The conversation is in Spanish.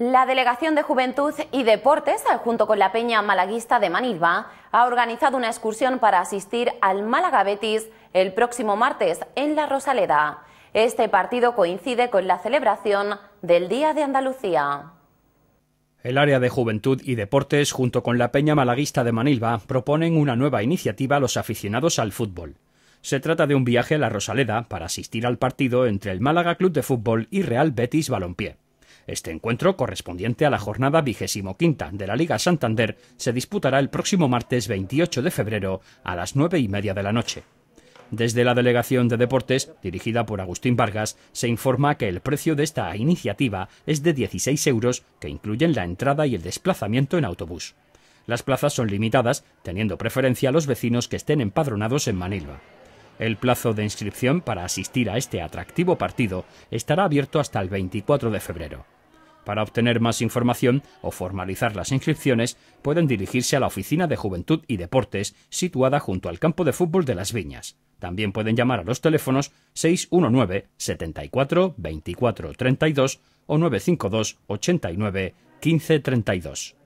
La Delegación de Juventud y Deportes, junto con la Peña Malaguista de Manilva, ha organizado una excursión para asistir al Málaga Betis el próximo martes en La Rosaleda. Este partido coincide con la celebración del Día de Andalucía. El área de Juventud y Deportes, junto con la Peña Malaguista de Manilva, proponen una nueva iniciativa a los aficionados al fútbol. Se trata de un viaje a La Rosaleda para asistir al partido entre el Málaga Club de Fútbol y Real Betis Balompié. Este encuentro, correspondiente a la jornada 25 de la Liga Santander, se disputará el próximo martes 28 de febrero a las nueve y media de la noche. Desde la Delegación de Deportes, dirigida por Agustín Vargas, se informa que el precio de esta iniciativa es de 16 euros, que incluyen la entrada y el desplazamiento en autobús. Las plazas son limitadas, teniendo preferencia a los vecinos que estén empadronados en Manilva. El plazo de inscripción para asistir a este atractivo partido estará abierto hasta el 24 de febrero. Para obtener más información o formalizar las inscripciones, pueden dirigirse a la Oficina de Juventud y Deportes, situada junto al campo de fútbol de Las Viñas. También pueden llamar a los teléfonos 619 74 24 32 o 952 89 15 32.